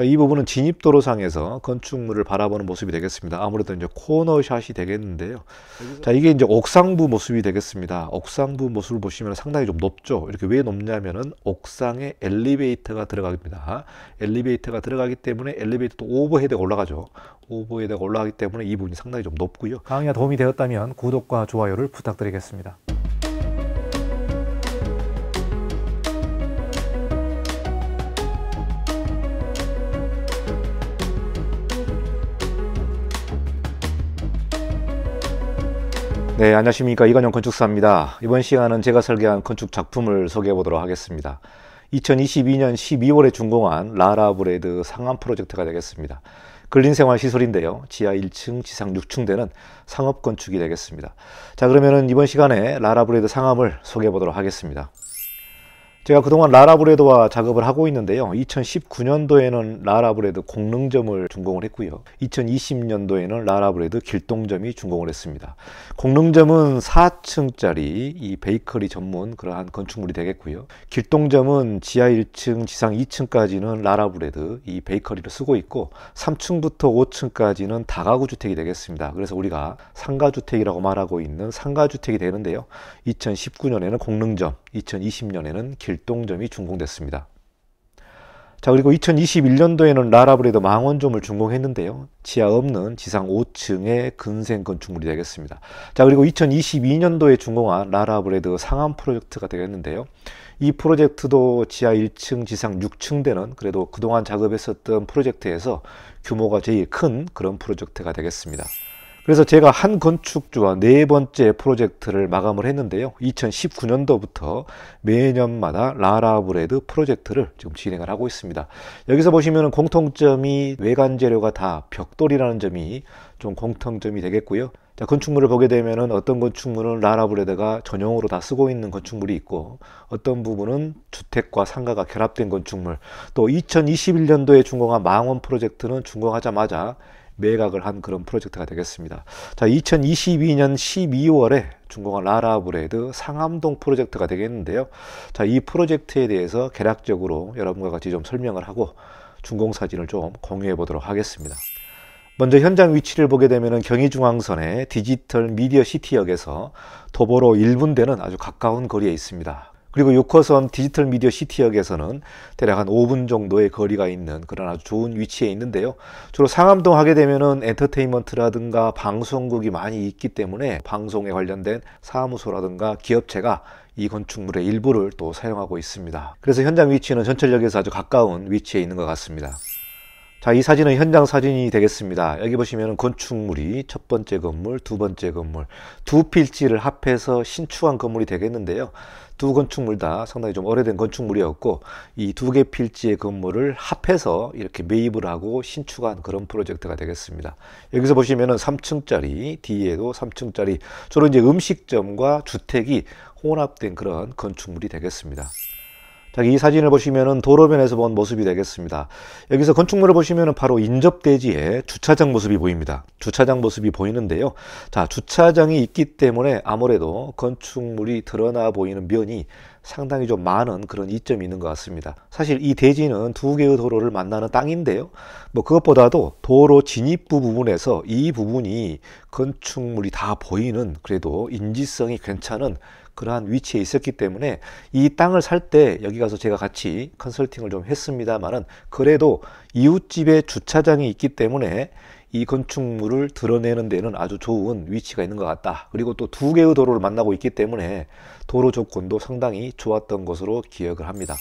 자, 이 부분은 진입도로상에서 건축물을 바라보는 모습이 되겠습니다. 아무래도 이제 코너샷이 되겠는데요. 자, 이게 이제 옥상부 모습이 되겠습니다. 옥상부 모습을 보시면 상당히 좀 높죠. 이렇게 왜 높냐면은 옥상에 엘리베이터가 들어갑니다. 엘리베이터가 들어가기 때문에 엘리베이터도 오버헤드가 올라가죠. 오버헤드가 올라가기 때문에 이 부분이 상당히 좀 높고요. 강의가 도움이 되었다면 구독과 좋아요를 부탁드리겠습니다. 네, 안녕하십니까. 이관영 건축사입니다. 이번 시간은 제가 설계한 건축 작품을 소개해 보도록 하겠습니다. 2022년 12월에 준공한 라라브레드 상암 프로젝트가 되겠습니다. 근린생활 시설인데요. 지하 1층, 지상 6층 되는 상업 건축이 되겠습니다. 자, 그러면은 이번 시간에 라라브레드 상암을 소개해 보도록 하겠습니다. 제가 그동안 라라브레드와 작업을 하고 있는데요. 2019년도에는 라라브레드 공릉점을 준공을 했고요. 2020년도에는 라라브레드 길동점이 준공을 했습니다. 공릉점은 4층짜리 이 베이커리 전문 그러한 건축물이 되겠고요. 길동점은 지하 1층, 지상 2층까지는 라라브레드 이 베이커리를 쓰고 있고 3층부터 5층까지는 다가구 주택이 되겠습니다. 그래서 우리가 상가주택이라고 말하고 있는 상가주택이 되는데요. 2019년에는 공릉점, 2020년에는 길동점이 준공됐습니다. 자, 그리고 2021년도에는 라라브레드 망원점을 준공했는데요. 지하 없는 지상 5층의 근생 건축물이 되겠습니다. 자, 그리고 2022년도에 준공한 라라브레드 상암 프로젝트가 되겠는데요. 이 프로젝트도 지하 1층, 지상 6층 되는 그래도 그동안 작업했었던 프로젝트에서 규모가 제일 큰 그런 프로젝트가 되겠습니다. 그래서 제가 한 건축주와 네 번째 프로젝트를 마감을 했는데요. 2019년도부터 매년마다 라라브레드 프로젝트를 지금 진행을 하고 있습니다. 여기서 보시면 공통점이 외관 재료가 다 벽돌이라는 점이 좀 공통점이 되겠고요. 자, 건축물을 보게 되면 어떤 건축물은 라라브레드가 전용으로 다 쓰고 있는 건축물이 있고 어떤 부분은 주택과 상가가 결합된 건축물 또 2021년도에 준공한 망원 프로젝트는 준공하자마자 매각을 한 그런 프로젝트가 되겠습니다. 자, 2022년 12월에 중공한 라라브레드 상암동 프로젝트가 되겠는데요. 자, 이 프로젝트에 대해서 개략적으로 여러분과 같이 좀 설명을 하고 중공 사진을 좀 공유해 보도록 하겠습니다. 먼저 현장 위치를 보게 되면 경의중앙선의 디지털 미디어 시티역에서 도보로 1분 되는 아주 가까운 거리에 있습니다. 그리고 요코선 디지털 미디어 시티역에서는 대략 한 5분 정도의 거리가 있는 그런 아주 좋은 위치에 있는데요. 주로 상암동 하게 되면은 엔터테인먼트라든가 방송국이 많이 있기 때문에 방송에 관련된 사무소라든가 기업체가 이 건축물의 일부를 또 사용하고 있습니다. 그래서 현장 위치는 전철역에서 아주 가까운 위치에 있는 것 같습니다. 자, 이 사진은 현장 사진이 되겠습니다. 여기 보시면 건축물이 첫 번째 건물, 두 번째 건물, 두 필지를 합해서 신축한 건물이 되겠는데요. 두 건축물 다 상당히 좀 오래된 건축물이었고 이 두 개 필지의 건물을 합해서 이렇게 매입을 하고 신축한 그런 프로젝트가 되겠습니다. 여기서 보시면은 3층짜리 뒤에도 3층짜리 주로 이제 음식점과 주택이 혼합된 그런 건축물이 되겠습니다. 자, 이 사진을 보시면은 도로변에서 본 모습이 되겠습니다. 여기서 건축물을 보시면은 바로 인접대지에 주차장 모습이 보입니다. 주차장 모습이 보이는데요. 자, 주차장이 있기 때문에 아무래도 건축물이 드러나 보이는 면이 상당히 좀 많은 그런 이점이 있는 것 같습니다. 사실 이 대지는 두 개의 도로를 만나는 땅인데요. 뭐 그것보다도 도로 진입부 부분에서 이 부분이 건축물이 다 보이는 그래도 인지성이 괜찮은 그러한 위치에 있었기 때문에 이 땅을 살 때 여기 가서 제가 같이 컨설팅을 좀 했습니다만은 그래도 이웃집에 주차장이 있기 때문에 이 건축물을 드러내는 데는 아주 좋은 위치가 있는 것 같다. 그리고 또 두 개의 도로를 만나고 있기 때문에 도로 조건도 상당히 좋았던 것으로 기억을 합니다.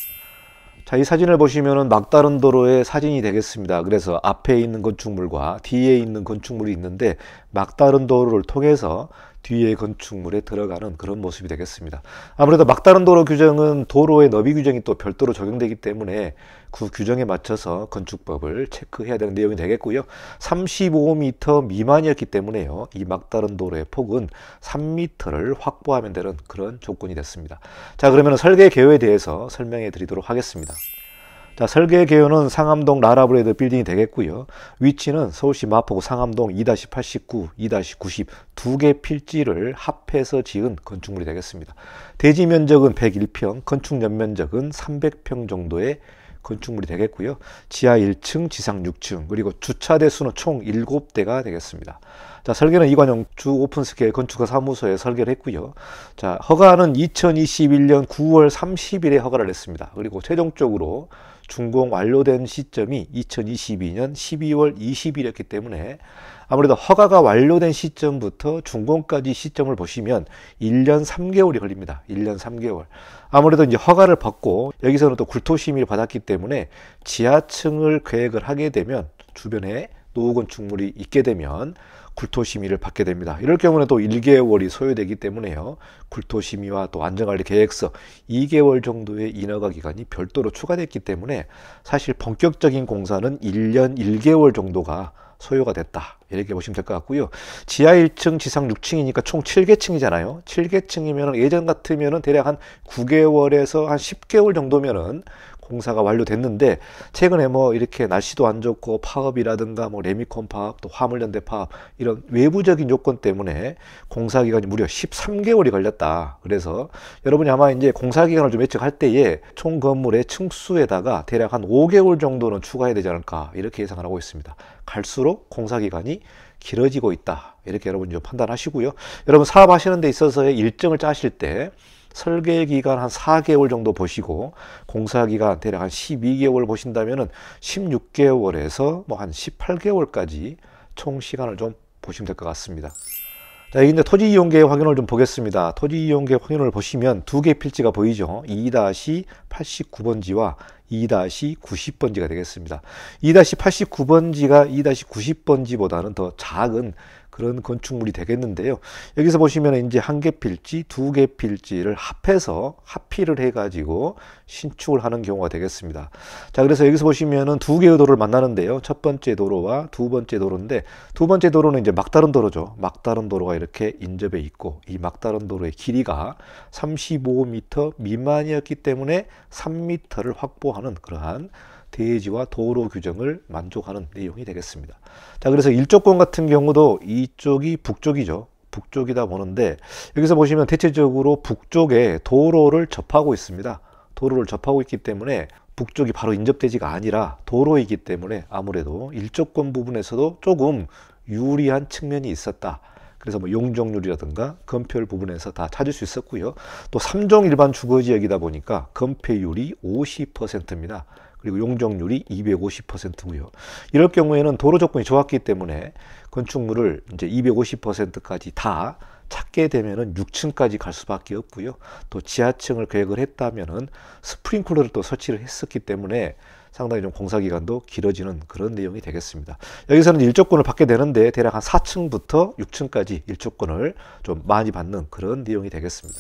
자, 이 사진을 보시면은 막다른 도로의 사진이 되겠습니다. 그래서 앞에 있는 건축물과 뒤에 있는 건축물이 있는데 막다른 도로를 통해서 뒤에 건축물에 들어가는 그런 모습이 되겠습니다. 아무래도 막다른 도로 규정은 도로의 너비 규정이 또 별도로 적용되기 때문에 그 규정에 맞춰서 건축법을 체크해야 되는 내용이 되겠고요. 35m 미만이었기 때문에요. 이 막다른 도로의 폭은 3m를 확보하면 되는 그런 조건이 됐습니다. 자, 그러면 설계 개요에 대해서 설명해 드리도록 하겠습니다. 자, 설계 개요는 상암동 라라브레드 빌딩이 되겠고요. 위치는 서울시 마포구 상암동 2-89, 2-90 두 개 필지를 합해서 지은 건축물이 되겠습니다. 대지 면적은 101평, 건축 연면적은 300평 정도의 건축물이 되겠고요. 지하 1층, 지상 6층, 그리고 주차대 수는 총 7대가 되겠습니다. 자, 설계는 이관영 주 오픈스케일 건축가 사무소에 설계를 했고요. 자, 허가는 2021년 9월 30일에 허가를 했습니다. 그리고 최종적으로 준공 완료된 시점이 2022년 12월 20일이었기 때문에 아무래도 허가가 완료된 시점부터 준공까지 시점을 보시면 1년 3개월이 걸립니다. 1년 3개월. 아무래도 이제 허가를 받고 여기서는 또 굴토심의를 받았기 때문에 지하층을 계획을 하게 되면 주변에 노후건축물이 있게 되면 굴토심의를 받게 됩니다. 이럴 경우에도 1개월이 소요되기 때문에요. 굴토심의와 또 안전관리 계획서 2개월 정도의 인허가 기간이 별도로 추가됐기 때문에 사실 본격적인 공사는 1년 1개월 정도가 소요가 됐다 이렇게 보시면 될 것 같고요 지하 1층 지상 6층이니까 총 7계층이잖아요 7계층이면 예전 같으면 대략 한 9개월에서 한 10개월 정도면은 공사가 완료됐는데 최근에 뭐 이렇게 날씨도 안 좋고 파업이라든가 뭐 레미콘 파업 또 화물연대 파업 이런 외부적인 요건 때문에 공사 기간이 무려 13개월이 걸렸다. 그래서 여러분이 아마 이제 공사 기간을 좀 예측할 때에 총 건물의 층수에다가 대략 한 5개월 정도는 추가해야 되지 않을까 이렇게 예상을 하고 있습니다. 갈수록 공사 기간이 길어지고 있다. 이렇게 여러분 좀 판단하시고요. 여러분 사업하시는 데 있어서의 일정을 짜실 때 설계 기간 한 4개월 정도 보시고 공사 기간 대략 한 12개월 보신다면은 16개월에서 뭐 한 18개월까지 총 시간을 좀 보시면 될 것 같습니다. 자, 여기 이제 토지 이용 계획 확인을 좀 보겠습니다. 토지 이용 계획 확인을 보시면 두 개 필지가 보이죠. 2-89번지와 2-90번지가 되겠습니다. 2-89번지가 2-90번지보다는 더 작은 그런 건축물이 되겠는데요. 여기서 보시면 이제 한 개 필지, 두 개 필지를 합해서 합필을 해가지고 신축을 하는 경우가 되겠습니다. 자, 그래서 여기서 보시면은 두 개의 도로를 만나는데요. 첫 번째 도로와 두 번째 도로인데 두 번째 도로는 이제 막다른 도로죠. 막다른 도로가 이렇게 인접해 있고 이 막다른 도로의 길이가 35m 미만이었기 때문에 3m를 확보하는 그러한 대지와 도로 규정을 만족하는 내용이 되겠습니다. 자, 그래서 일조권 같은 경우도 이쪽이 북쪽이죠. 북쪽이다 보는데 여기서 보시면 대체적으로 북쪽에 도로를 접하고 있습니다. 도로를 접하고 있기 때문에 북쪽이 바로 인접대지가 아니라 도로이기 때문에 아무래도 일조권 부분에서도 조금 유리한 측면이 있었다. 그래서 뭐 용적률이라든가 건폐율 부분에서 다 찾을 수 있었고요. 또 3종 일반 주거지역이다 보니까 건폐율이 50%입니다. 그리고 용적률이 250%고요. 이럴 경우에는 도로 조건이 좋았기 때문에 건축물을 이제 250%까지 다 찾게 되면은 6층까지 갈 수밖에 없고요. 또 지하층을 계획을 했다면은 스프링클러를 또 설치를 했었기 때문에 상당히 좀 공사 기간도 길어지는 그런 내용이 되겠습니다. 여기서는 일조권을 받게 되는데 대략 한 4층부터 6층까지 일조권을 좀 많이 받는 그런 내용이 되겠습니다.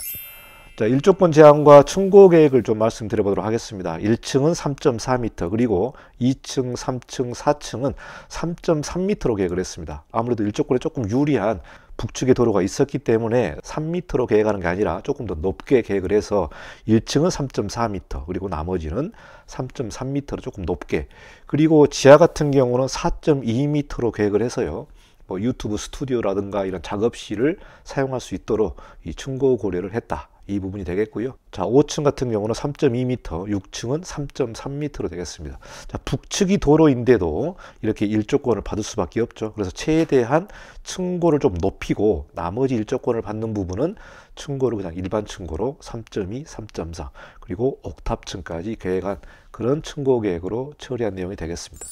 자, 일조권 제한과 충고 계획을 좀 말씀드려 보도록 하겠습니다. 1층은 3.4m 그리고 2층, 3층, 4층은 3.3m로 계획을 했습니다. 아무래도 1조권에 조금 유리한 북측의 도로가 있었기 때문에 3m로 계획하는 게 아니라 조금 더 높게 계획을 해서 1층은 3.4m 그리고 나머지는 3.3m로 조금 높게 그리고 지하 같은 경우는 4.2m로 계획을 해서요. 뭐 유튜브 스튜디오라든가 이런 작업실을 사용할 수 있도록 이 충고 고려를 했다. 이 부분이 되겠고요. 자, 5층 같은 경우는 3.2m, 6층은 3.3m로 되겠습니다. 자, 북측이 도로인데도 이렇게 일조권을 받을 수밖에 없죠. 그래서 최대한 층고를 좀 높이고 나머지 일조권을 받는 부분은 층고를 그냥 일반 층고로 3.2, 3.4 그리고 옥탑층까지 계획한 그런 층고 계획으로 처리한 내용이 되겠습니다.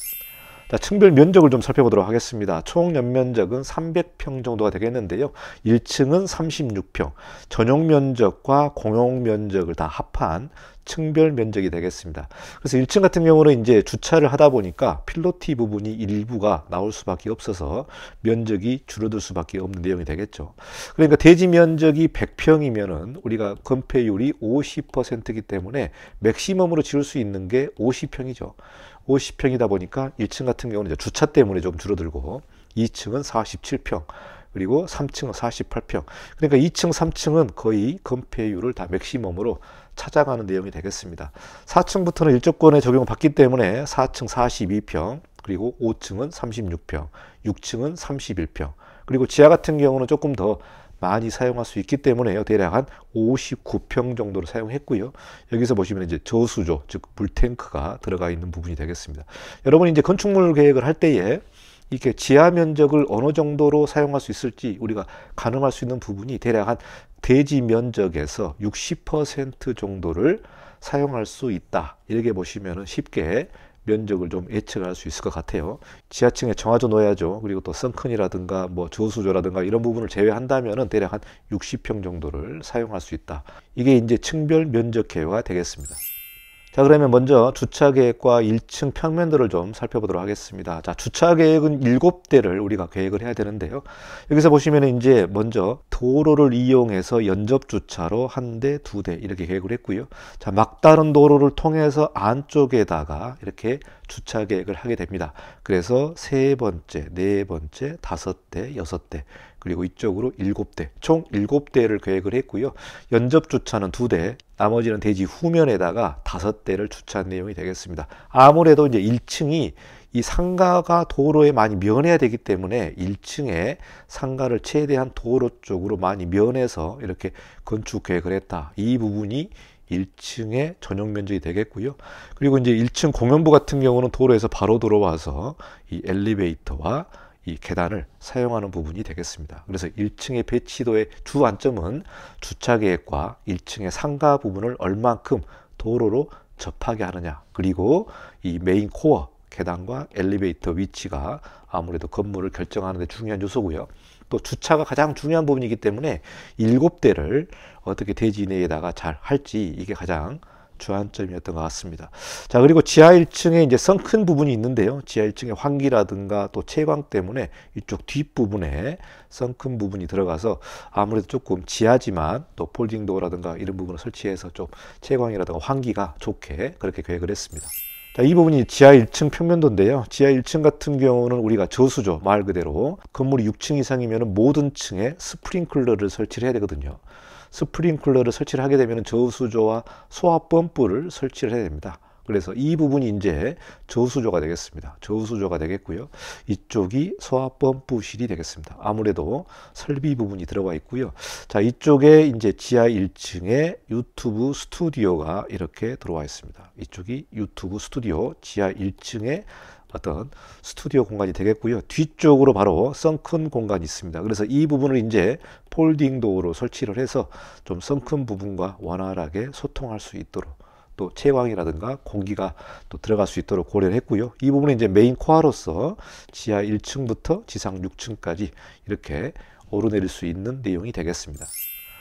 자, 층별 면적을 좀 살펴보도록 하겠습니다. 총 연면적은 300평 정도가 되겠는데요. 1층은 36평, 전용 면적과 공용 면적을 다 합한 층별 면적이 되겠습니다. 그래서 1층 같은 경우는 이제 주차를 하다 보니까 필로티 부분이 일부가 나올 수밖에 없어서 면적이 줄어들 수밖에 없는 내용이 되겠죠. 그러니까 대지 면적이 100평이면은 우리가 건폐율이 50%이기 때문에 맥시멈으로 지을 수 있는 게 50평이죠. 50평이다 보니까 1층 같은 경우는 이제 주차 때문에 좀 줄어들고 2층은 47평 그리고 3층은 48평 그러니까 2층 3층은 거의 건폐율을 다 맥시멈으로 찾아가는 내용이 되겠습니다 4층부터는 일조권의 적용받기 을 때문에 4층 42평 그리고 5층은 36평 6층은 31평 그리고 지하 같은 경우는 조금 더 많이 사용할 수 있기 때문에요. 대략 한 59평 정도로 사용했고요. 여기서 보시면 이제 저수조, 즉불탱크가 들어가 있는 부분이 되겠습니다. 여러분이 이제 건축물 계획을 할 때에 이렇게 지하 면적을 어느 정도로 사용할 수 있을지 우리가 가늠할 수 있는 부분이 대략 한 대지 면적에서 60% 정도를 사용할 수 있다. 이렇게 보시면 쉽게 면적을 좀 예측할 수 있을 것 같아요. 지하층에 정화조 넣어야죠. 그리고 또 선큰이라든가 뭐 저수조라든가 이런 부분을 제외한다면 대략 한 60평 정도를 사용할 수 있다. 이게 이제 층별 면적 개요가 되겠습니다. 자, 그러면 먼저 주차 계획과 1층 평면도를 좀 살펴보도록 하겠습니다. 자, 주차 계획은 7대를 우리가 계획을 해야 되는데요. 여기서 보시면 이제 먼저 도로를 이용해서 연접 주차로 한 대, 두 대 이렇게 계획을 했고요. 자, 막다른 도로를 통해서 안쪽에다가 이렇게 주차 계획을 하게 됩니다. 그래서 세 번째, 네 번째, 다섯 대, 여섯 대, 그리고 이쪽으로 일곱 대, 총 일곱 대를 계획을 했고요. 연접 주차는 두 대, 나머지는 대지 후면에다가 다섯 대를 주차한 내용이 되겠습니다. 아무래도 이제 1층이 이 상가가 도로에 많이 면해야 되기 때문에 1층에 상가를 최대한 도로 쪽으로 많이 면해서 이렇게 건축 계획을 했다. 이 부분이 1층에 전용 면적이 되겠고요. 그리고 이제 1층 공연부 같은 경우는 도로에서 바로 들어와서 이 엘리베이터와 이 계단을 사용하는 부분이 되겠습니다. 그래서 1층의 배치도의 주 안점은 주차 계획과 1층의 상가 부분을 얼만큼 도로로 접하게 하느냐 그리고 이 메인 코어 계단과 엘리베이터 위치가 아무래도 건물을 결정하는 데 중요한 요소고요. 또 주차가 가장 중요한 부분이기 때문에 7대를 어떻게 대지내에다가잘 할지 이게 가장 주안점이었던 것 같습니다. 자, 그리고 지하 1층에 이제 성큰 부분이 있는데요. 지하 1층에 환기라든가 또 채광 때문에 이쪽 뒷부분에 성큰 부분이 들어가서 아무래도 조금 지하지만 또 폴딩도어라든가 이런 부분을 설치해서 좀 채광이라든가 환기가 좋게 그렇게 계획을 했습니다. 자, 이 부분이 지하 1층 평면도인데요. 지하 1층 같은 경우는 우리가 저수죠. 말 그대로. 건물이 6층 이상이면 모든 층에 스프링클러를 설치를 해야 되거든요. 스프링클러를 설치를 하게 되면 저수조와 소화 펌프를 설치를 해야 됩니다. 그래서 이 부분이 이제 저수조가 되겠습니다. 저수조가 되겠고요. 이쪽이 소화펌프실이 되겠습니다. 아무래도 설비 부분이 들어가 있고요. 자, 이쪽에 이제 지하 1층에 유튜브 스튜디오가 이렇게 들어와 있습니다. 이쪽이 유튜브 스튜디오 지하 1층에 어떤 스튜디오 공간이 되겠고요. 뒤쪽으로 바로 썬큰 공간이 있습니다. 그래서 이 부분을 이제 폴딩 도어로 설치를 해서 좀 썬큰 부분과 원활하게 소통할 수 있도록 또 채광이라든가 공기가 또 들어갈 수 있도록 고려를 했고요. 이 부분은 이제 메인 코어로서 지하 1층부터 지상 6층까지 이렇게 오르내릴 수 있는 내용이 되겠습니다.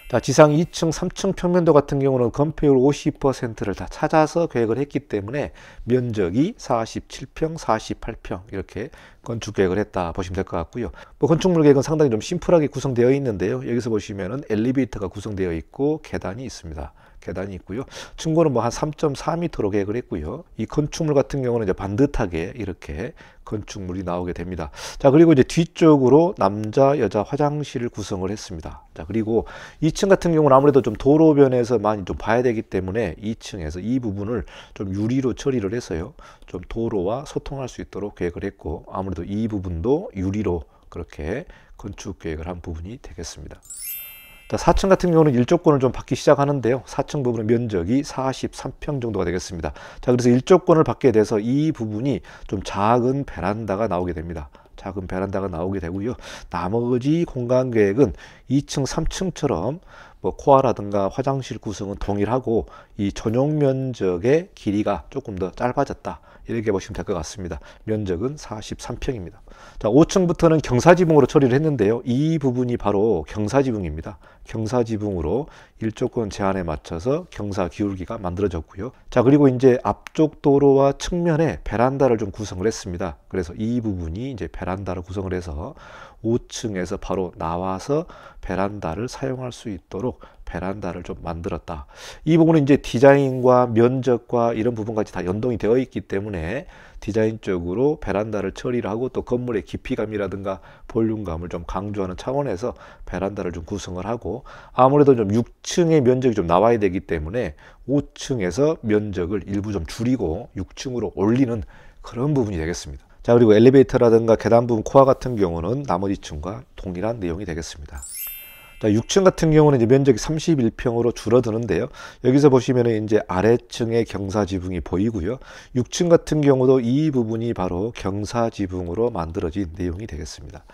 자, 지상 2층, 3층 평면도 같은 경우는 건폐율 50%를 다 찾아서 계획을 했기 때문에 면적이 47평, 48평 이렇게 건축 계획을 했다 보시면 될 것 같고요. 뭐 건축물 계획은 상당히 좀 심플하게 구성되어 있는데요. 여기서 보시면은 엘리베이터가 구성되어 있고 계단이 있습니다. 계단이 있고요. 중고는 뭐 한 3.4m로 계획을 했고요. 이 건축물 같은 경우는 이제 반듯하게 이렇게 건축물이 나오게 됩니다. 자, 그리고 이제 뒤쪽으로 남자, 여자 화장실을 구성을 했습니다. 자, 그리고 2층 같은 경우는 아무래도 좀 도로변에서 많이 좀 봐야 되기 때문에 2층에서 이 부분을 좀 유리로 처리를 해서요. 좀 도로와 소통할 수 있도록 계획을 했고, 아무래도 이 부분도 유리로 그렇게 건축 계획을 한 부분이 되겠습니다. 4층 같은 경우는 일조권을 좀 받기 시작하는데요. 4층 부분의 면적이 43평 정도가 되겠습니다. 자, 그래서 일조권을 받게 돼서 이 부분이 좀 작은 베란다가 나오게 됩니다. 작은 베란다가 나오게 되고요. 나머지 공간 계획은 2층, 3층처럼 뭐 코아라든가 화장실 구성은 동일하고 이 전용 면적의 길이가 조금 더 짧아졌다. 이렇게 보시면 될 것 같습니다. 면적은 43평입니다. 자, 5층부터는 경사지붕으로 처리를 했는데요. 이 부분이 바로 경사지붕입니다. 경사지붕으로 일조권 제한에 맞춰서 경사 기울기가 만들어졌고요. 자, 그리고 이제 앞쪽 도로와 측면에 베란다를 좀 구성을 했습니다. 그래서 이 부분이 이제 베란다를 구성을 해서 5층에서 바로 나와서 베란다를 사용할 수 있도록 베란다를 좀 만들었다. 이 부분은 이제 디자인과 면적과 이런 부분까지 다 연동이 되어 있기 때문에 디자인 적으로 베란다를 처리를 하고 또 건물의 깊이감이라든가 볼륨감을 좀 강조하는 차원에서 베란다를 좀 구성을 하고 아무래도 좀 6층의 면적이 좀 나와야 되기 때문에 5층에서 면적을 일부 좀 줄이고 6층으로 올리는 그런 부분이 되겠습니다. 자, 그리고 엘리베이터라든가 계단 부분 코어 같은 경우는 나머지 층과 동일한 내용이 되겠습니다. 자, 6층 같은 경우는 이제 면적이 31평으로 줄어드는데요. 여기서 보시면 이제 아래층에 경사지붕이 보이고요. 6층 같은 경우도 이 부분이 바로 경사지붕으로 만들어진 내용이 되겠습니다.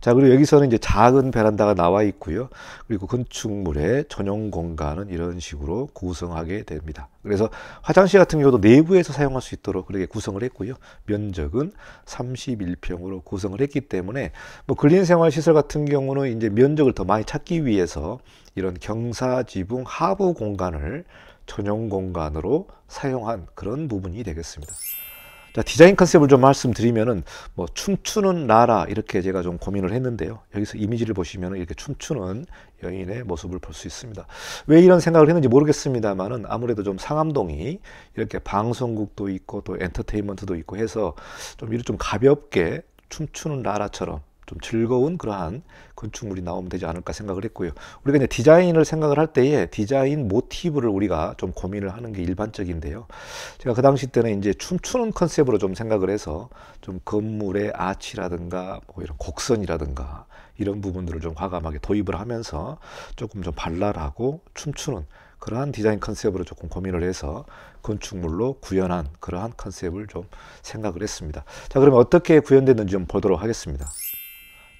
자, 그리고 여기서는 이제 작은 베란다가 나와 있고요. 그리고 건축물의 전용 공간은 이런 식으로 구성하게 됩니다. 그래서 화장실 같은 경우도 내부에서 사용할 수 있도록 그렇게 구성을 했고요. 면적은 31평으로 구성을 했기 때문에 뭐 근린 생활 시설 같은 경우는 이제 면적을 더 많이 찾기 위해서 이런 경사 지붕 하부 공간을 전용 공간으로 사용한 그런 부분이 되겠습니다. 자, 디자인 컨셉을 좀 말씀드리면은 뭐 춤추는 나라 이렇게 제가 좀 고민을 했는데요. 여기서 이미지를 보시면 이렇게 춤추는 여인의 모습을 볼 수 있습니다. 왜 이런 생각을 했는지 모르겠습니다만은 아무래도 좀 상암동이 이렇게 방송국도 있고 또 엔터테인먼트도 있고 해서 좀 이를 좀 가볍게 춤추는 나라처럼 좀 즐거운 그러한 건축물이 나오면 되지 않을까 생각을 했고요. 우리가 이제 디자인을 생각을 할 때에 디자인 모티브를 우리가 좀 고민을 하는 게 일반적인데요. 제가 그 당시 때는 이제 춤추는 컨셉으로 좀 생각을 해서 좀 건물의 아치라든가 뭐 이런 곡선이라든가 이런 부분들을 좀 과감하게 도입을 하면서 조금 좀 발랄하고 춤추는 그러한 디자인 컨셉으로 조금 고민을 해서 건축물로 구현한 그러한 컨셉을 좀 생각을 했습니다. 자, 그러면 어떻게 구현됐는지 좀 보도록 하겠습니다.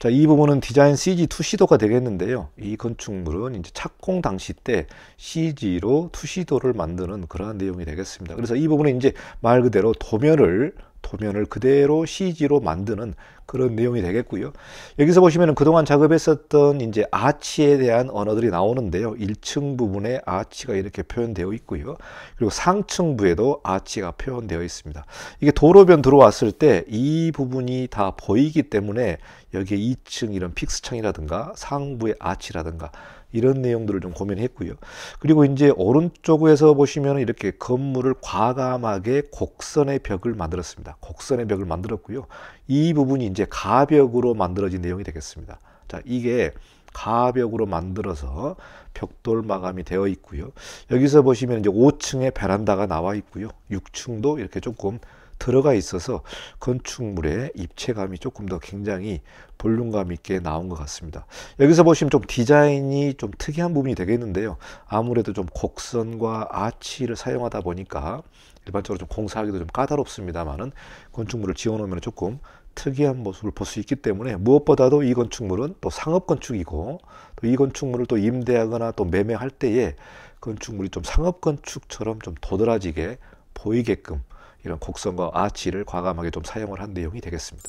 자, 이 부분은 디자인 CG2 시도가 되겠는데요. 이 건축물은 이제 착공 당시 때 CG로 투시도를 만드는 그러한 내용이 되겠습니다. 그래서 이 부분은 이제 말 그대로 도면을 도면을 그대로 CG로 만드는 그런 내용이 되겠고요. 여기서 보시면 그동안 작업했었던 이제 아치에 대한 언어들이 나오는데요. 1층 부분에 아치가 이렇게 표현되어 있고요. 그리고 상층부에도 아치가 표현되어 있습니다. 이게 도로변 들어왔을 때 이 부분이 다 보이기 때문에 여기에 2층 이런 픽스창이라든가 상부의 아치라든가 이런 내용들을 좀 고민했고요. 그리고 이제 오른쪽에서 보시면 이렇게 건물을 과감하게 곡선의 벽을 만들었습니다. 곡선의 벽을 만들었고요. 이 부분이 이제 가벽으로 만들어진 내용이 되겠습니다. 자, 이게 가벽으로 만들어서 벽돌 마감이 되어 있고요. 여기서 보시면 이제 5층에 베란다가 나와 있고요. 6층도 이렇게 조금 들어가 있어서 건축물의 입체감이 조금 더 굉장히 볼륨감 있게 나온 것 같습니다. 여기서 보시면 좀 디자인이 좀 특이한 부분이 되겠는데요. 아무래도 좀 곡선과 아치를 사용하다 보니까 일반적으로 좀 공사하기도 좀 까다롭습니다만은 건축물을 지어놓으면 조금 특이한 모습을 볼 수 있기 때문에 무엇보다도 이 건축물은 또 상업 건축이고 또 이 건축물을 또 임대하거나 또 매매할 때에 건축물이 좀 상업 건축처럼 좀 도드라지게 보이게끔 이런 곡선과 아치를 과감하게 좀 사용을 한 내용이 되겠습니다.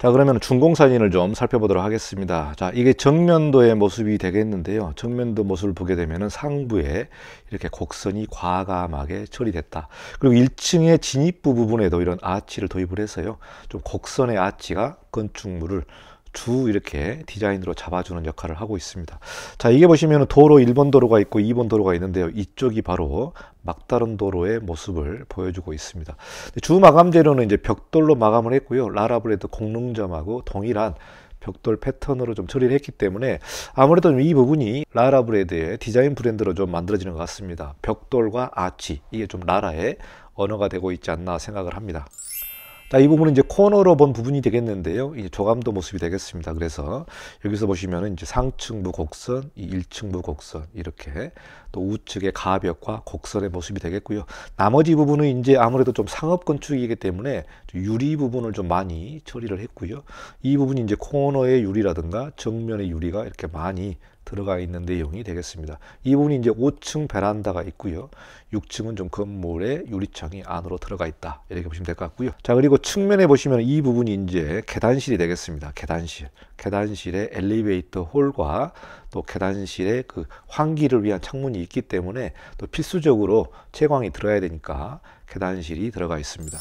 자 그러면 중공 사진을 좀 살펴보도록 하겠습니다. 자 이게 정면도의 모습이 되겠는데요. 정면도 모습을 보게 되면 상부에 이렇게 곡선이 과감하게 처리됐다. 그리고 1층의 진입부 부분에도 이런 아치를 도입을 해서요. 좀 곡선의 아치가 건축물을 주 이렇게 디자인으로 잡아주는 역할을 하고 있습니다. 자, 이게 보시면 도로 1번 도로가 있고 2번 도로가 있는데요. 이쪽이 바로 막다른 도로의 모습을 보여주고 있습니다. 주 마감 재료는 이제 벽돌로 마감을 했고요. 라라브레드 공릉점하고 동일한 벽돌 패턴으로 좀 처리를 했기 때문에 아무래도 이 부분이 라라브레드의 디자인 브랜드로 좀 만들어지는 것 같습니다. 벽돌과 아치 이게 좀 라라의 언어가 되고 있지 않나 생각을 합니다. 이 부분은 이제 코너로 본 부분이 되겠는데요. 이제 조감도 모습이 되겠습니다. 그래서 여기서 보시면 이제 상층부 곡선, 1층부 곡선 이렇게 또 우측의 가벽과 곡선의 모습이 되겠고요. 나머지 부분은 이제 아무래도 좀 상업 건축이기 때문에 유리 부분을 좀 많이 처리를 했고요. 이 부분이 이제 코너의 유리라든가 정면의 유리가 이렇게 많이 들어가 있는 내용이 되겠습니다. 이 부분이 이제 5층 베란다가 있고요. 6층은 좀 건물의 유리창이 안으로 들어가 있다. 이렇게 보시면 될 것 같고요. 자, 그리고 측면에 보시면 이 부분이 이제 계단실이 되겠습니다. 계단실. 계단실에 엘리베이터 홀과 또 계단실에 그 환기를 위한 창문이 있기 때문에 또 필수적으로 채광이 들어야 되니까 계단실이 들어가 있습니다.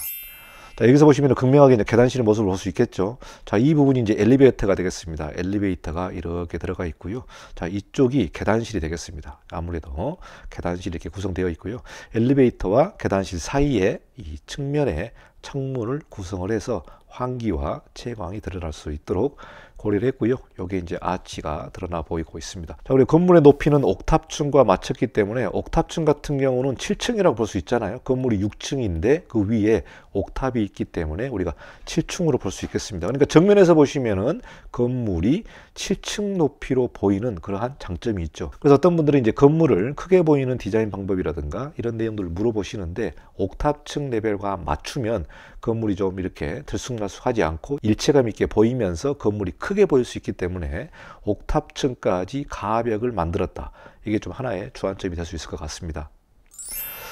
자, 여기서 보시면 극명하게 이제 계단실의 모습을 볼 수 있겠죠. 자, 이 부분이 이제 엘리베이터가 되겠습니다. 엘리베이터가 이렇게 들어가 있고요. 자, 이쪽이 계단실이 되겠습니다. 아무래도 계단실이 이렇게 구성되어 있고요. 엘리베이터와 계단실 사이에 이 측면에 창문을 구성을 해서 환기와 채광이 드러날 수 있도록 고리를 했고요. 여기 이제 아치가 드러나 보이고 있습니다. 자, 그리 건물의 높이는 옥탑층과 맞췄기 때문에 옥탑층 같은 경우는 7층이라고 볼 수 있잖아요. 건물이 6층인데 그 위에 옥탑이 있기 때문에 우리가 7층으로 볼 수 있겠습니다. 그러니까 정면에서 보시면은 건물이 7층 높이로 보이는 그러한 장점이 있죠. 그래서 어떤 분들은 이제 건물을 크게 보이는 디자인 방법이라든가 이런 내용들을 물어보시는데 옥탑층 레벨과 맞추면 건물이 좀 이렇게 들쑥날쑥하지 않고 일체감 있게 보이면서 건물이 크게 보일 수 있기 때문에 옥탑층까지 가벽을 만들었다. 이게 좀 하나의 주안점이 될 수 있을 것 같습니다.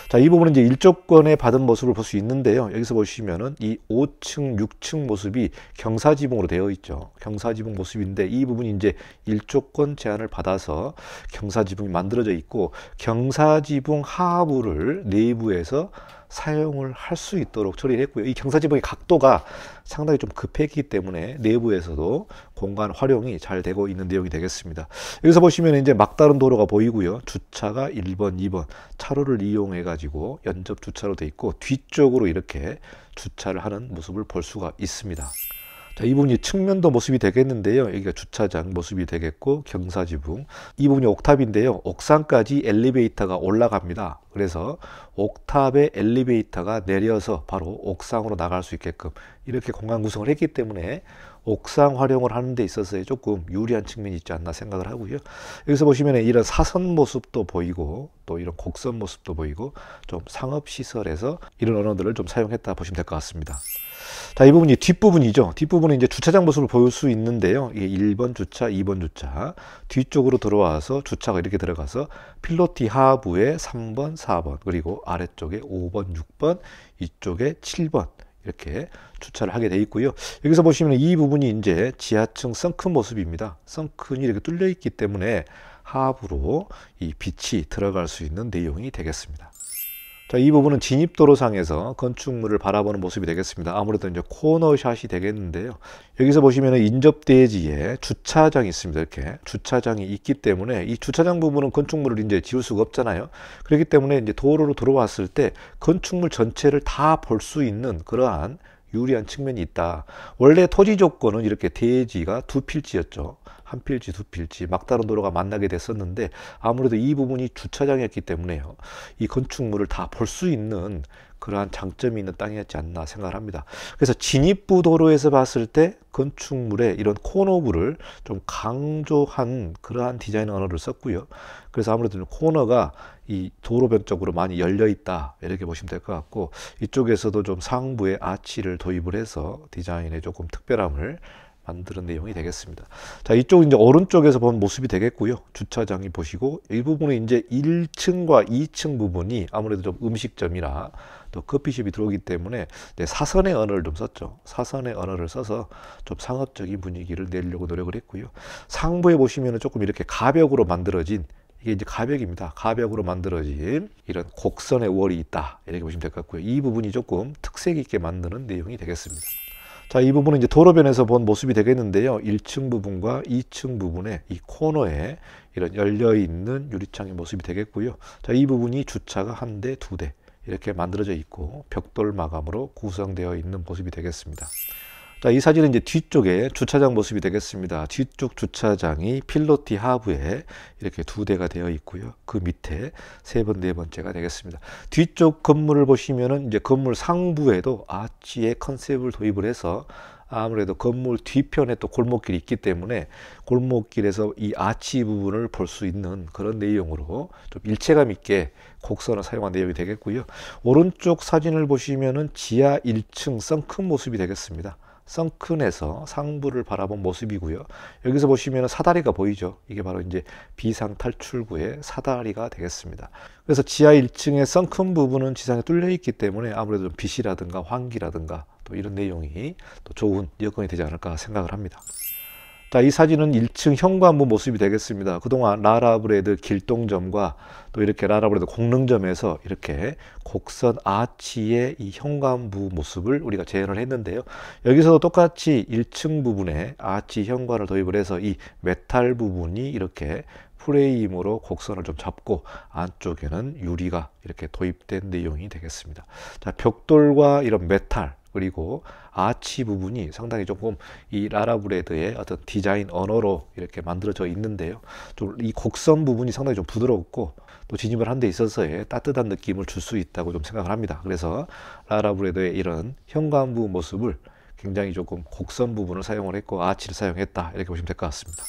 자, 이 부분은 이제 일조권에 받은 모습을 볼 수 있는데요. 여기서 보시면은 이 5층, 6층 모습이 경사지붕으로 되어 있죠. 경사지붕 모습인데 이 부분이 이제 일조권 제한을 받아서 경사지붕이 만들어져 있고 경사지붕 하부를 내부에서 사용을 할 수 있도록 처리를 했고요. 이 경사지붕의 각도가 상당히 좀 급했기 때문에 내부에서도 공간 활용이 잘 되고 있는 내용이 되겠습니다. 여기서 보시면 이제 막다른 도로가 보이고요. 주차가 1번, 2번 차로를 이용해 가지고 연접 주차로 돼 있고 뒤쪽으로 이렇게 주차를 하는 모습을 볼 수가 있습니다. 자, 이 부분이 측면도 모습이 되겠는데요. 여기가 주차장 모습이 되겠고 경사지붕. 이 부분이 옥탑인데요. 옥상까지 엘리베이터가 올라갑니다. 그래서 옥탑에 엘리베이터가 내려서 바로 옥상으로 나갈 수 있게끔 이렇게 공간 구성을 했기 때문에 옥상 활용을 하는 데 있어서 조금 유리한 측면이 있지 않나 생각을 하고요. 여기서 보시면 이런 사선 모습도 보이고 또 이런 곡선 모습도 보이고 좀 상업시설에서 이런 언어들을 좀 사용했다 보시면 될 것 같습니다. 자, 이 부분이 뒷부분이죠. 뒷부분은 이제 주차장 모습을 보일 수 있는데요. 이게 1번 주차, 2번 주차. 뒤쪽으로 들어와서 주차가 이렇게 들어가서 필로티 하부에 3번, 4번, 그리고 아래쪽에 5번, 6번, 이쪽에 7번. 이렇게 주차를 하게 돼 있고요. 여기서 보시면 이 부분이 이제 지하층 썬큰 모습입니다. 썬큰이 이렇게 뚫려 있기 때문에 하부로 이 빛이 들어갈 수 있는 내용이 되겠습니다. 자, 이 부분은 진입도로상에서 건축물을 바라보는 모습이 되겠습니다. 아무래도 이제 코너샷이 되겠는데요. 여기서 보시면 인접대지에 주차장이 있습니다. 이렇게 주차장이 있기 때문에 이 주차장 부분은 건축물을 이제 지울 수가 없잖아요. 그렇기 때문에 이제 도로로 들어왔을 때 건축물 전체를 다 볼 수 있는 그러한 유리한 측면이 있다. 원래 토지 조건은 이렇게 대지가 두 필지였죠. 한 필지 두 필지 막다른 도로가 만나게 됐었는데 아무래도 이 부분이 주차장이었기 때문에요. 이 건축물을 다 볼 수 있는 그러한 장점이 있는 땅이었지 않나 생각을 합니다. 그래서 진입부 도로에서 봤을 때건축물에 이런 코너부를 좀 강조한 그러한 디자인 언어를 썼고요. 그래서 아무래도 코너가 이 도로변 쪽으로 많이 열려 있다 이렇게 보시면 될 것 같고 이쪽에서도 좀상부에 아치를 도입을 해서 디자인에 조금 특별함을 만드는 내용이 되겠습니다. 자, 이쪽 이제 오른쪽에서 본 모습이 되겠고요. 주차장이 보시고 이 부분은 이제 1층과 2층 부분이 아무래도 좀 음식점이나 또 커피숍이 들어오기 때문에 사선의 언어를 좀 썼죠. 사선의 언어를 써서 좀 상업적인 분위기를 내려고 노력을 했고요. 상부에 보시면은 조금 이렇게 가벽으로 만들어진 이게 이제 가벽입니다. 가벽으로 만들어진 이런 곡선의 월이 있다. 이렇게 보시면 될 것 같고요. 이 부분이 조금 특색 있게 만드는 내용이 되겠습니다. 자, 이 부분은 이제 도로변에서 본 모습이 되겠는데요. 1층 부분과 2층 부분에 이 코너에 이런 열려 있는 유리창의 모습이 되겠고요. 자, 이 부분이 주차가 한 대, 두 대 이렇게 만들어져 있고 벽돌 마감으로 구성되어 있는 모습이 되겠습니다. 자, 이 사진은 이제 뒤쪽에 주차장 모습이 되겠습니다. 뒤쪽 주차장이 필로티 하부에 이렇게 두 대가 되어 있고요. 그 밑에 세 번, 네 번째가 되겠습니다. 뒤쪽 건물을 보시면은 이제 건물 상부에도 아치의 컨셉을 도입을 해서 아무래도 건물 뒤편에 또 골목길이 있기 때문에 골목길에서 이 아치 부분을 볼 수 있는 그런 내용으로 좀 일체감 있게 곡선을 사용한 내용이 되겠고요. 오른쪽 사진을 보시면은 지하 1층 썬큰 모습이 되겠습니다. 성큰에서 상부를 바라본 모습이고요. 여기서 보시면 사다리가 보이죠. 이게 바로 이제 비상 탈출구의 사다리가 되겠습니다. 그래서 지하 1층의 성큰 부분은 지상에 뚫려 있기 때문에 아무래도 빛이라든가 환기라든가 또 이런 내용이 또 좋은 여건이 되지 않을까 생각을 합니다. 자, 이 사진은 1층 현관부 뭐 모습이 되겠습니다. 그동안 라라브레드 길동점과 또 이렇게 라라브레드 공릉점에서 이렇게 곡선 아치의 이 현관부 모습을 우리가 재현을 했는데요. 여기서도 똑같이 1층 부분에 아치 현관을 도입을 해서 이 메탈 부분이 이렇게 프레임으로 곡선을 좀 잡고 안쪽에는 유리가 이렇게 도입된 내용이 되겠습니다. 자, 벽돌과 이런 메탈 그리고 아치 부분이 상당히 조금 이 라라브레드의 어떤 디자인 언어로 이렇게 만들어져 있는데요. 좀이 곡선 부분이 상당히 좀 부드럽고 또 진입을 한 데 있어서의 따뜻한 느낌을 줄 수 있다고 좀 생각을 합니다. 그래서 라라브레드의 이런 현관부 모습을 굉장히 조금 곡선 부분을 사용을 했고 아치를 사용했다 이렇게 보시면 될 것 같습니다.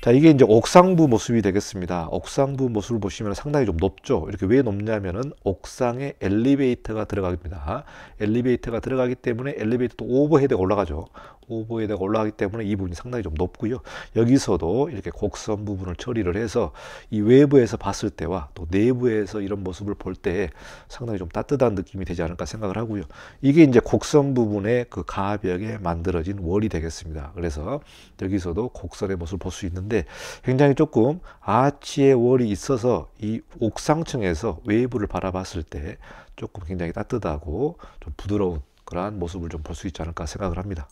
자, 이게 이제 옥상부 모습이 되겠습니다. 옥상부 모습을 보시면 상당히 좀 높죠. 이렇게 왜 높냐면은 옥상에 엘리베이터가 들어갑니다. 엘리베이터가 들어가기 때문에 엘리베이터도 오버헤드가 올라가죠. 오버헤드가 올라가기 때문에 이 부분이 상당히 좀 높고요. 여기서도 이렇게 곡선 부분을 처리를 해서 이 외부에서 봤을 때와 또 내부에서 이런 모습을 볼 때 상당히 좀 따뜻한 느낌이 되지 않을까 생각을 하고요. 이게 이제 곡선 부분의 그 가벽에 만들어진 월이 되겠습니다. 그래서 여기서도 곡선의 모습을 볼 수 있는데 있는데 굉장히 조금 아치의 월이 있어서 이 옥상층에서 웨이브를 바라봤을 때 조금 굉장히 따뜻하고 좀 부드러운 그러한 모습을 좀 볼 수 있지 않을까 생각을 합니다.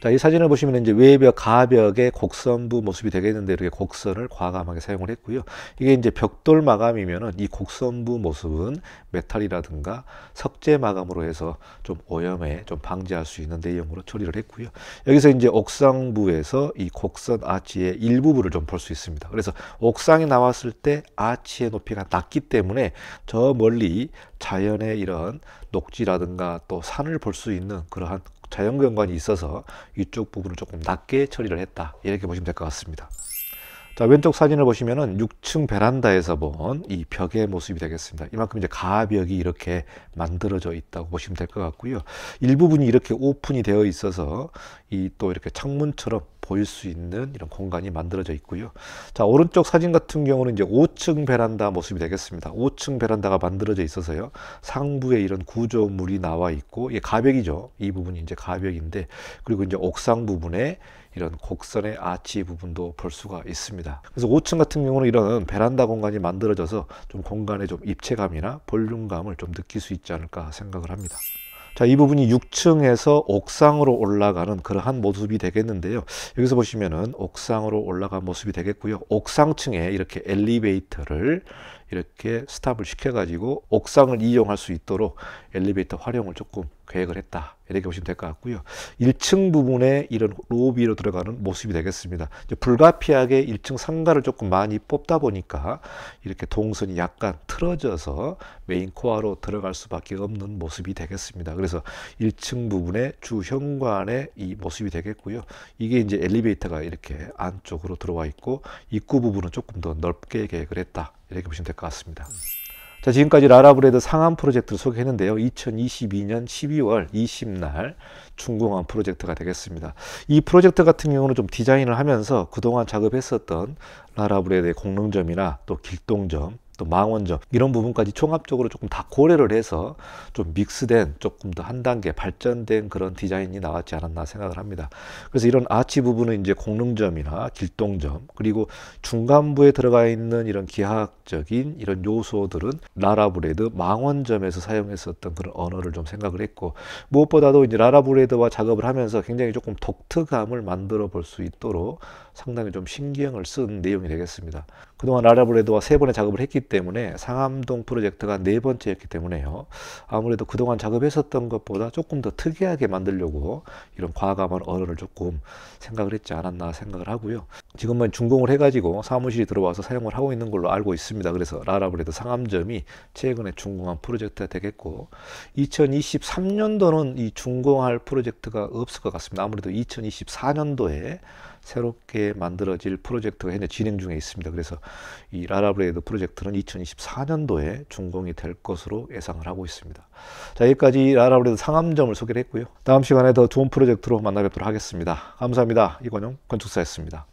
자, 이 사진을 보시면 이제 외벽, 가벽의 곡선부 모습이 되겠는데 이렇게 곡선을 과감하게 사용을 했고요. 이게 이제 벽돌 마감이면은 이 곡선부 모습은 메탈이라든가 석재 마감으로 해서 좀 오염에 좀 방지할 수 있는 내용으로 처리를 했고요. 여기서 이제 옥상부에서 이 곡선 아치의 일부분을 좀 볼 수 있습니다. 그래서 옥상이 나왔을 때 아치의 높이가 낮기 때문에 저 멀리 자연의 이런 녹지라든가 또 산을 볼 수 있는 그러한 자연경관이 있어서 이쪽 부분을 조금 낮게 처리를 했다 이렇게 보시면 될 것 같습니다 자 왼쪽 사진을 보시면은 6층 베란다에서 본 이 벽의 모습이 되겠습니다 이만큼 이제 가벽이 이렇게 만들어져 있다고 보시면 될 것 같고요 일부분이 이렇게 오픈이 되어 있어서 이 또 이렇게 창문처럼 보일 수 있는 이런 공간이 만들어져 있고요. 자, 오른쪽 사진 같은 경우는 이제 5층 베란다 모습이 되겠습니다. 5층 베란다가 만들어져 있어서요. 상부에 이런 구조물이 나와 있고 이게 가벽이죠. 이 부분이 이제 가벽인데 그리고 이제 옥상 부분에 이런 곡선의 아치 부분도 볼 수가 있습니다. 그래서 5층 같은 경우는 이런 베란다 공간이 만들어져서 좀 공간의 좀 입체감이나 볼륨감을 좀 느낄 수 있지 않을까 생각을 합니다. 자, 이 부분이 6층에서 옥상으로 올라가는 그러한 모습이 되겠는데요. 여기서 보시면은 옥상으로 올라간 모습이 되겠고요. 옥상층에 이렇게 엘리베이터를 이렇게 스탑을 시켜가지고 옥상을 이용할 수 있도록 엘리베이터 활용을 조금 계획을 했다. 이렇게 보시면 될 것 같고요. 1층 부분에 이런 로비로 들어가는 모습이 되겠습니다. 불가피하게 1층 상가를 조금 많이 뽑다 보니까 이렇게 동선이 약간 틀어져서 메인 코어로 들어갈 수밖에 없는 모습이 되겠습니다. 그래서 1층 부분에 주현관의 이 모습이 되겠고요. 이게 이제 엘리베이터가 이렇게 안쪽으로 들어와 있고 입구 부분은 조금 더 넓게 계획을 했다. 이렇게 보시면 될 것 같습니다. 자, 지금까지 라라브레드 상암 프로젝트를 소개했는데요. 2022년 12월 20날 중공항 프로젝트가 되겠습니다. 이 프로젝트 같은 경우는 좀 디자인을 하면서 그동안 작업했었던 라라브레드의 공릉점이나 또 길동점 또 망원적 이런 부분까지 종합적으로 조금 다 고려를 해서 좀 믹스된 조금 더 한 단계 발전된 그런 디자인이 나왔지 않았나 생각을 합니다. 그래서 이런 아치 부분은 이제 공릉점이나 길동점 그리고 중간부에 들어가 있는 이런 기하학적인 이런 요소들은 라라브레드 망원점에서 사용했었던 그런 언어를 좀 생각을 했고 무엇보다도 이제 라라브레드와 작업을 하면서 굉장히 조금 독특함을 만들어 볼 수 있도록 상당히 좀 신경을 쓴 내용이 되겠습니다. 그동안 라라브레드와 세 번의 작업을 했기 때문에 상암동 프로젝트가 네 번째였기 때문에요. 아무래도 그동안 작업했었던 것보다 조금 더 특이하게 만들려고 이런 과감한 언어를 조금 생각을 했지 않았나 생각을 하고요. 지금은 준공을 해가지고 사무실이 들어와서 사용을 하고 있는 걸로 알고 있습니다. 그래서 라라브레드 상암점이 최근에 준공한 프로젝트가 되겠고 2023년도는 이 준공할 프로젝트가 없을 것 같습니다. 아무래도 2024년도에 새롭게 만들어질 프로젝트가 현재 진행 중에 있습니다. 그래서 이 라라브레이드 프로젝트는 2024년도에 준공이 될 것으로 예상을 하고 있습니다. 자, 여기까지 라라브레이드 상암점을 소개를 했고요. 다음 시간에 더 좋은 프로젝트로 만나 뵙도록 하겠습니다. 감사합니다. 이건영 건축사였습니다.